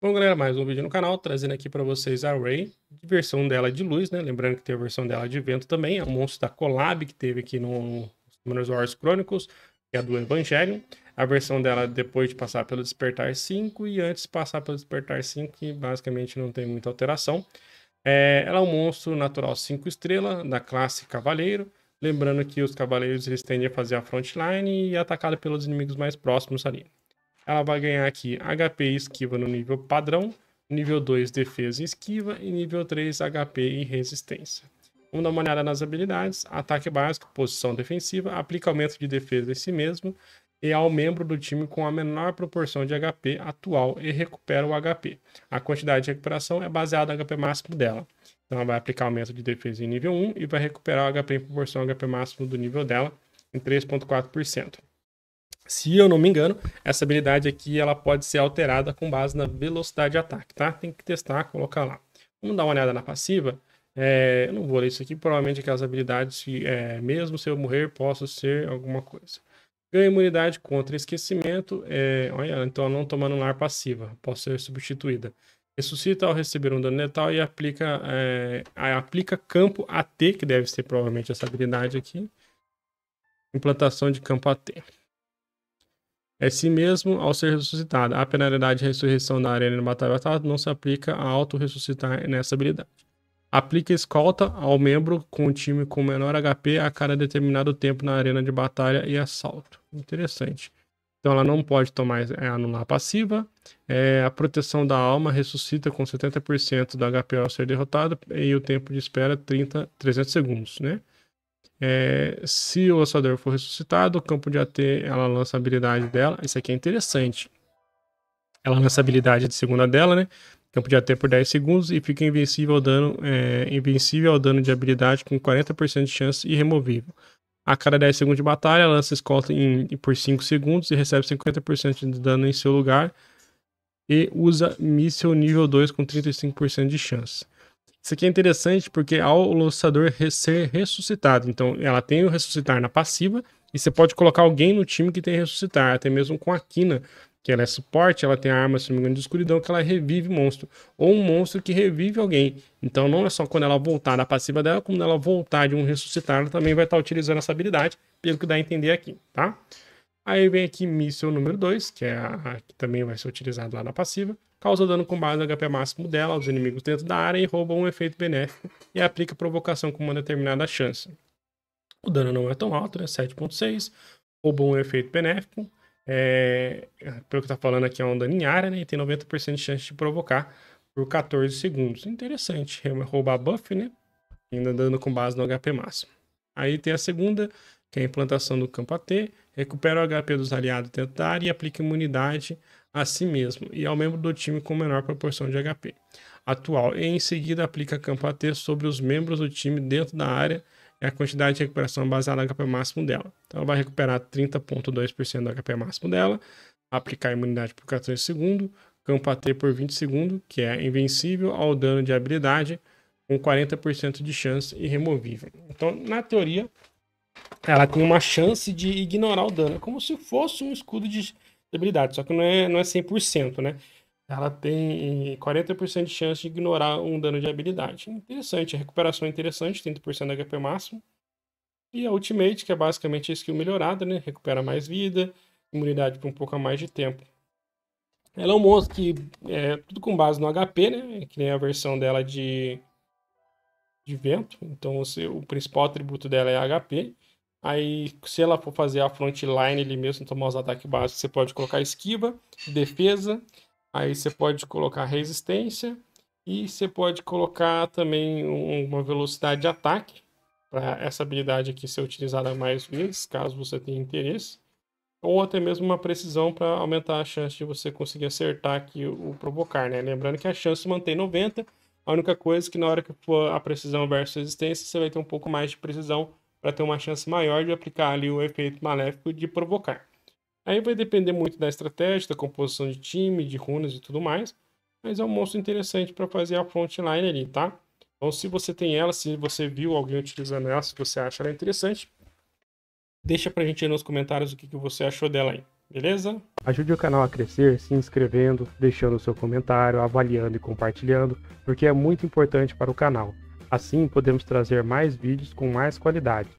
Bom, galera, mais um vídeo no canal, trazendo aqui para vocês a Ray, versão dela de luz, né? Lembrando que tem a versão dela de vento também, é um monstro da Collab que teve aqui no Summoners Wars Chronicles, que é a do Evangelion. A versão dela depois de passar pelo Despertar 5 e antes de passar pelo Despertar 5, que basicamente não tem muita alteração. É, ela é um monstro natural 5 estrela, da classe Cavaleiro. Lembrando que os cavaleiros eles tendem a fazer a frontline e atacado pelos inimigos mais próximos ali ela vai ganhar aqui HP e esquiva no nível padrão, nível 2 defesa e esquiva e nível 3 HP e resistência. Vamos dar uma olhada nas habilidades, ataque básico, posição defensiva, aplica aumento de defesa em si mesmo e ao membro do time com a menor proporção de HP atual e recupera o HP. A quantidade de recuperação é baseada no HP máximo dela. Então ela vai aplicar aumento de defesa em nível 1 e vai recuperar o HP em proporção ao HP máximo do nível dela em 3.4%. Se eu não me engano, essa habilidade aqui ela pode ser alterada com base na velocidade de ataque, tá? Tem que testar, colocar lá. Vamos dar uma olhada na passiva. É, eu não vou ler isso aqui, provavelmente aquelas habilidades é, mesmo se eu morrer, posso ser alguma coisa. Ganho imunidade contra esquecimento. É, olha, então não tomando ar passiva, posso ser substituída. Ressuscita ao receber um dano letal e aplica, é, aplica campo AT, que deve ser provavelmente essa habilidade aqui. Implantação de campo AT é si mesmo ao ser ressuscitado. A penalidade de ressurreição na arena de batalha não se aplica a auto-ressuscitar nessa habilidade. Aplica escolta ao membro com o time com menor HP a cada determinado tempo na arena de batalha e assalto. Interessante. Então ela não pode tomar, é, anular passiva. É, a proteção da alma ressuscita com 70% do HP ao ser derrotado e o tempo de espera 30, 300 segundos, né? É, se o assador for ressuscitado, o campo de AT ela lança a habilidade dela. Isso aqui é interessante. Ela lança a habilidade de segunda dela, né? Campo de AT por 10 segundos e fica invencível ao dano, é, invencível ao dano de habilidade com 40% de chance e removível. A cada 10 segundos de batalha, lança escolta em, por 5 segundos e recebe 50% de dano em seu lugar. E usa míssil nível 2 com 35% de chance. Isso aqui é interessante porque ao lançador ser ressuscitado, então ela tem o ressuscitar na passiva e você pode colocar alguém no time que tem ressuscitar, até mesmo com a Kina, que ela é suporte, ela tem a arma, se não me engano, de escuridão, que ela revive monstro. Ou um monstro que revive alguém. Então não é só quando ela voltar da passiva dela, como ela voltar de um ressuscitar, ela também vai estar utilizando essa habilidade, pelo que dá a entender aqui, tá? Aí vem aqui míssil número 2, que é a que também vai ser utilizado lá na passiva. Causa dano com base no HP máximo dela aos inimigos dentro da área e rouba um efeito benéfico e aplica provocação com uma determinada chance. O dano não é tão alto, né? 7.6. Rouba um efeito benéfico. É, pelo que tá falando aqui, é um dano em área, né? E tem 90% de chance de provocar por 14 segundos. Interessante. É roubar buff, né? Ainda dando com base no HP máximo. Aí tem a segunda, que é a implantação do campo AT, recupera o HP dos aliados dentro da área e aplica imunidade a si mesmo e ao membro do time com menor proporção de HP atual e em seguida aplica campo AT sobre os membros do time dentro da área e a quantidade de recuperação baseada no HP máximo dela. Então ela vai recuperar 30.2% do HP máximo dela, aplicar imunidade por 14 segundos, campo AT por 20 segundos, que é invencível ao dano de habilidade, com 40% de chance e removível. Então, na teoria, ela tem uma chance de ignorar o dano. É como se fosse um escudo de habilidade, só que não é, não é 100%, né? Ela tem 40% de chance de ignorar um dano de habilidade. Interessante, a recuperação é interessante, 30% da HP máximo. E a Ultimate, que é basicamente a skill melhorada, né? Recupera mais vida, imunidade por um pouco a mais de tempo. Ela é um monstro que é tudo com base no HP, né? É que nem a versão dela de, de vento. Então você, o principal atributo dela é HP. Aí, se ela for fazer a frontline, ele mesmo tomar os ataques básicos, você pode colocar esquiva, defesa, aí você pode colocar resistência e você pode colocar também uma velocidade de ataque para essa habilidade aqui ser utilizada mais vezes, caso você tenha interesse, ou até mesmo uma precisão para aumentar a chance de você conseguir acertar aqui o provocar, né? Lembrando que a chance mantém 90, a única coisa é que na hora que for a precisão versus resistência, você vai ter um pouco mais de precisão para ter uma chance maior de aplicar ali o efeito maléfico de provocar. Aí vai depender muito da estratégia, da composição de time, de runas e tudo mais, mas é um monstro interessante para fazer a frontline ali, tá? Então se você tem ela, se você viu alguém utilizando ela, se você acha ela interessante, deixa pra gente aí nos comentários o que, que você achou dela aí, beleza? Ajude o canal a crescer se inscrevendo, deixando o seu comentário, avaliando e compartilhando, porque é muito importante para o canal. Assim, podemos trazer mais vídeos com mais qualidade.